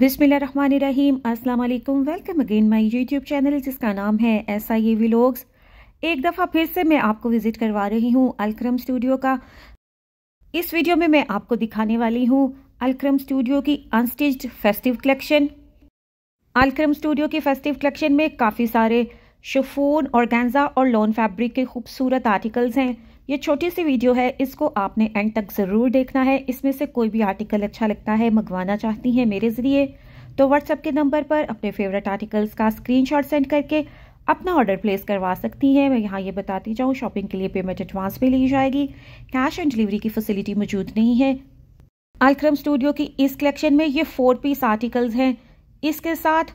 बिसमीम अस्सलाम वालेकुम welcome again my YouTube channel जिसका नाम है आई ए व्लॉग्स एक दफ़ा फिर से मैं आपको विज़िट करवा रही हूँ अलक्रम स्टूडियो का इस वीडियो में मैं आपको दिखाने वाली हूँ अलक्रम स्टूडियो की unstitched festive collection Alkaram studio की फेस्टिव कलेक्शन में काफ़ी सारे शफोन और और लॉन फैब्रिक के खूबसूरत आर्टिकल्स हैं ये छोटी सी वीडियो है इसको आपने एंड तक ज़रूर देखना है इसमें से कोई भी आर्टिकल अच्छा लगता है मंगवाना चाहती हैं मेरे ज़रिए तो व्हाट्सएप के नंबर पर अपने फेवरेट आर्टिकल्स का स्क्रीनशॉट सेंड करके अपना ऑर्डर प्लेस करवा सकती हैं मैं यहाँ ये बताती जाऊँ शॉपिंग के लिए पेमेंट एडवांस भी ली जाएगी कैश ऑन डिलीवरी की फैसिलिटी मौजूद नहीं है अलक्रम स्टूडियो की इस कलेक्शन में ये फोर पीस आर्टिकल्स हैं इसके साथ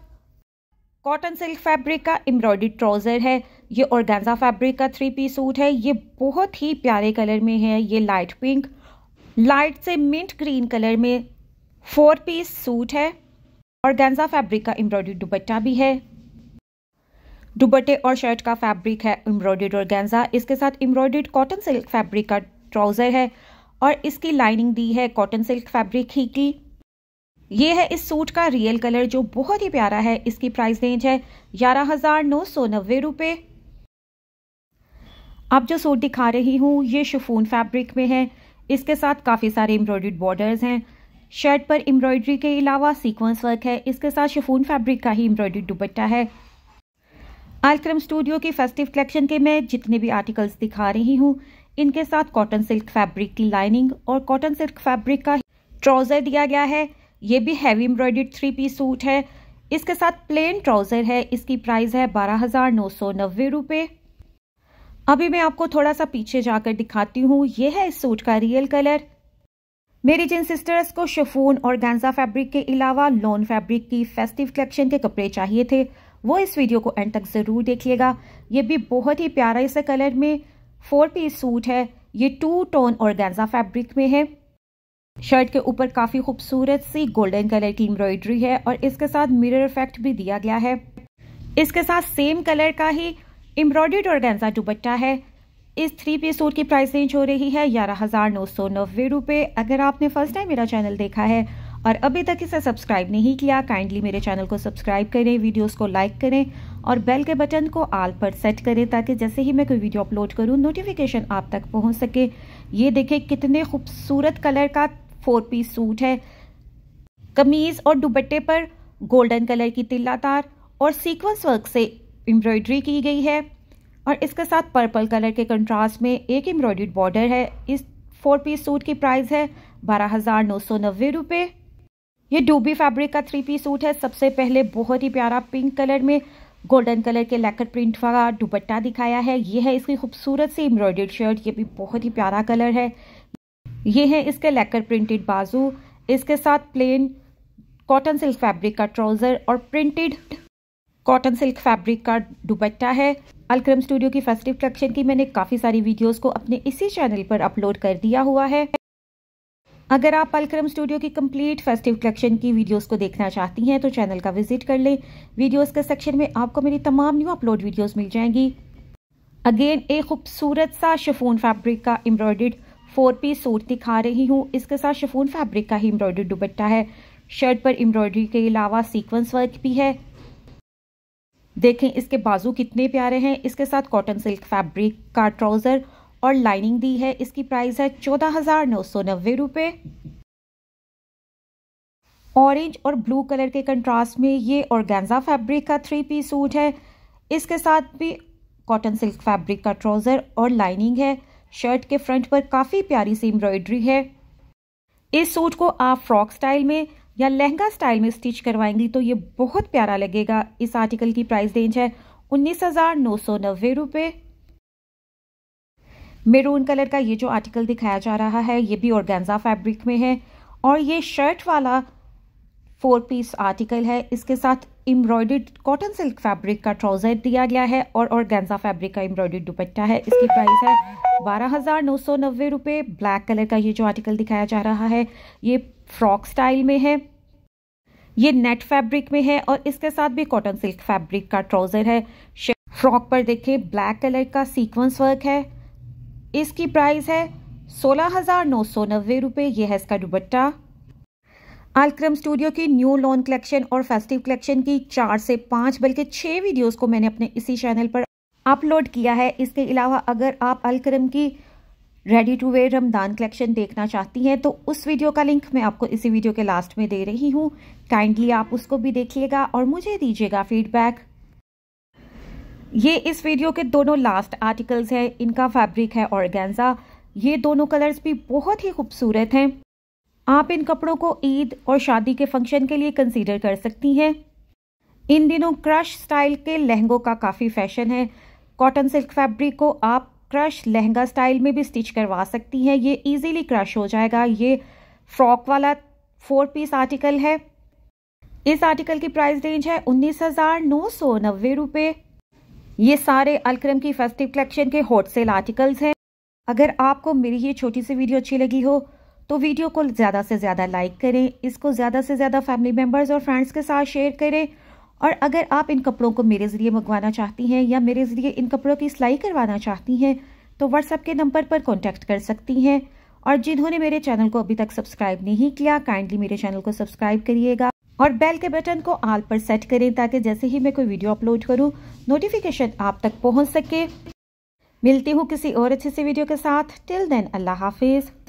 कॉटन सिल्क फैब्रिक का एम्ब्रॉयडरी ट्राउज़र है ये ऑर्गेन्जा फैब्रिक का थ्री पीस सूट है ये बहुत ही प्यारे कलर में है ये लाइट पिंक लाइट से मिंट ग्रीन कलर में फोर पीस सूट है और गेंजा फैब्रिक का एम्ब्रॉयडरी दुबट्टा भी है दुबट्टे और शर्ट का फैब्रिक है एम्ब्रॉयडर्ड और गेंजा इसके साथ एम्ब्रॉयडर्ड कॉटन सिल्क फैब्रिक का ट्राउज़र है और इसकी लाइनिंग दी है कॉटन सिल्क फैब्रिक ही की ये है इस सूट का रियल कलर जो बहुत ही प्यारा है इसकी प्राइस रेंज है ग्यारह हज़ार नौ सौ नब्बे रुपये अब जो सूट दिखा रही हूँ ये शुफून फैब्रिक में है इसके साथ काफ़ी सारे एम्ब्रॉयड बॉर्डर्स हैं शर्ट पर एम्ब्रॉयडरी के अलावा सीक्वेंस वर्क है इसके साथ शिफोन फैब्रिक का ही एम्ब्रॉयडरी दुपट्टा है आलक्रम स्टूडियो की फेस्टिव कलेक्शन के मैं जितने भी आर्टिकल्स दिखा रही हूँ इनके साथ कॉटन सिल्क फैब्रिक की लाइनिंग और कॉटन सिल्क फैब्रिक का ट्राउज़र दिया गया है ये भी हैवी एम्ब्रॉयड थ्री पीस सूट है इसके साथ प्लेन ट्राउज़र है इसकी प्राइस है बारह हज़ार नौ सौ नब्बे रुपये अभी मैं आपको थोड़ा सा पीछे जाकर दिखाती हूँ ये है इस सूट का रियल कलर मेरी जिन सिस्टर्स को शफून और गांजा फैब्रिक के अलावा लॉन फैब्रिक की फेस्टिव कलेक्शन के कपड़े चाहिए थे वो इस वीडियो को एंड तक ज़रूर देखिएगा ये भी बहुत ही प्यारा इस कलर में फोर पीस सूट है ये टू टोन और गैंजा फैब्रिक में है शर्ट के ऊपर काफी खूबसूरत सी गोल्डन कलर की एम्ब्रॉयडरी है और इसके साथ मिरर इफेक्ट भी दिया गया है इसके साथ सेम कलर का ही एम्ब्रॉयडर्ड गेंजा दुपट्टा है इस थ्री पीस सूट की प्राइस रेंज हो रही है ग्यारह हज़ार नौ सौ नब्बे रुपए अगर आपने फर्स्ट टाइम मेरा चैनल देखा है और अभी तक इसे सब्सक्राइब नहीं किया काइंडली मेरे चैनल को सब्सक्राइब करें वीडियोस को लाइक करें और बेल के बटन को आल पर सेट करें ताकि जैसे ही मैं कोई वीडियो अपलोड करूं नोटिफिकेशन आप तक पहुंच सके ये देखें कितने खूबसूरत कलर का फोर पीस सूट है कमीज और दुपट्टे पर गोल्डन कलर की तिल्लातार और सीक्वेंस वर्क से एम्ब्रॉयडरी की गई है और इसके साथ पर्पल कलर के कंट्रास्ट में एक एम्ब्रॉयड बॉर्डर है इस फोर पीस सूट की प्राइस है बारह हज़ार नौ सौ नब्बे रुपये ये डूबी फैब्रिक का थ्री पीस सूट है सबसे पहले बहुत ही प्यारा पिंक कलर में गोल्डन कलर के लैकर प्रिंट वाला दुपट्टा दिखाया है ये है इसकी खूबसूरत सी एम्ब्रॉयड शर्ट ये भी बहुत ही प्यारा कलर है ये है इसके लेकर प्रिंटेड बाजू इसके साथ प्लेन कॉटन सिल्क फैब्रिक का ट्राउज़र और प्रिंटेड कॉटन सिल्क फैब्रिक का दुपट्टा है अलक्रम स्टूडियो की फेस्टिव कलेक्शन की मैंने काफ़ी सारी वीडियोस को अपने इसी चैनल पर अपलोड कर दिया हुआ है अगर आप अलक्रम स्टूडियो की कंप्लीट फेस्टिव कलेक्शन की वीडियोस को देखना चाहती हैं तो चैनल का विजिट कर लें वीडियोस के सेक्शन में आपको मेरी तमाम न्यू अपलोड वीडियोज मिल जाएंगी अगेन एक खूबसूरत सा शिफोन फैब्रिक का एम्ब्रॉयड फोर पीस सूट दिखा रही हूँ इसके साथ शिफोन फैब्रिक का ही एम्ब्रॉयडरी दुपट्टा है शर्ट पर एम्ब्रॉयडरी के अलावा सीक्वेंस वर्क भी है देखें इसके बाजू कितने प्यारे हैं इसके साथ कॉटन सिल्क फैब्रिक का ट्राउज़र और लाइनिंग दी है इसकी प्राइस है चौदह हज़ार नौ सौ नब्बे रुपये ऑरेंज और ब्लू कलर के कंट्रास्ट में ये ऑर्गेन्जा फैब्रिक का थ्री पीस सूट है इसके साथ भी कॉटन सिल्क फैब्रिक का ट्राउज़र और लाइनिंग है शर्ट के फ्रंट पर काफ़ी प्यारी सी एम्ब्रॉयडरी है इस सूट को आप फ्रॉक स्टाइल में या लहंगा स्टाइल में स्टिच करवाएंगी तो ये बहुत प्यारा लगेगा इस आर्टिकल की प्राइस रेंज है उन्नीस हज़ार नौ सौ नब्बे रुपए मेरून कलर का ये जो आर्टिकल दिखाया जा रहा है ये भी ऑर्गेन्जा फैब्रिक में है और ये शर्ट वाला फोर पीस आर्टिकल है इसके साथ एम्ब्रॉयडर्ड कॉटन सिल्क फैब्रिक का ट्राउजर दिया गया है और और गेंजा फैब्रिक का एम्ब्रॉयडर्ड दुपट्टा है इसकी प्राइस है बारह हज़ार नौ सौ नब्बे रुपये ब्लैक कलर का ये जो आर्टिकल दिखाया जा रहा है ये फ्रॉक स्टाइल में है ये नेट फैब्रिक में है और इसके साथ भी कॉटन सिल्क फैब्रिक का ट्राउजर है फ्रॉक पर देखिए ब्लैक कलर का सीक्वेंस वर्क है इसकी प्राइस है सोलह हज़ार नौ सौ नब्बे रुपये यह है इसका दुपट्टा आलक्रम स्टूडियो की न्यू लॉन कलेक्शन और फेस्टिव कलेक्शन की चार से पांच बल्कि छह वीडियोस को मैंने अपने इसी चैनल पर अपलोड किया है इसके अलावा अगर आप अलक्रम की ready to wear Ramadan collection देखना चाहती हैं तो उस वीडियो का लिंक मैं आपको इसी वीडियो के लास्ट में दे रही हूँ काइंडली आप उसको भी देखिएगा और मुझे दीजिएगा फीडबैक ये इस वीडियो के दोनों लास्ट आर्टिकल्स हैं इनका फैब्रिक है ऑर्गेन्जा ये दोनों कलर्स भी बहुत ही खूबसूरत हैं आप इन कपड़ों को ईद और शादी के फंक्शन के लिए कंसीडर कर सकती हैं इन दिनों क्रश स्टाइल के लहंगों का काफ़ी फैशन है कॉटन सिल्क फैब्रिक को आप क्रश लहंगा स्टाइल में भी स्टिच करवा सकती हैं ये इजीली क्रश हो जाएगा ये फ्रॉक वाला फोर पीस आर्टिकल है इस आर्टिकल की प्राइस रेंज है उन्नीस हज़ार नौ सौ नब्बे रुपये ये सारे अलक्रम की फेस्टिव कलेक्शन के होलसेल आर्टिकल्स हैं अगर आपको मेरी ये छोटी सी वीडियो अच्छी लगी हो तो वीडियो को ज़्यादा से ज़्यादा लाइक करें इसको ज़्यादा से ज़्यादा फैमिली मेम्बर्स और फ्रेंड्स के साथ शेयर करें और अगर आप इन कपड़ों को मेरे ज़रिए मंगवाना चाहती हैं या मेरे ज़रिए इन कपड़ों की सिलाई करवाना चाहती हैं तो व्हाट्सएप के नंबर पर कॉन्टैक्ट कर सकती हैं और जिन्होंने मेरे चैनल को अभी तक सब्सक्राइब नहीं किया काइंडली मेरे चैनल को सब्सक्राइब करिएगा और बेल के बटन को आल पर सेट करें ताकि जैसे ही मैं कोई वीडियो अपलोड करूं नोटिफिकेशन आप तक पहुंच सके मिलती हूँ किसी और अच्छे से वीडियो के साथ टिल देन अल्लाह हाफिज़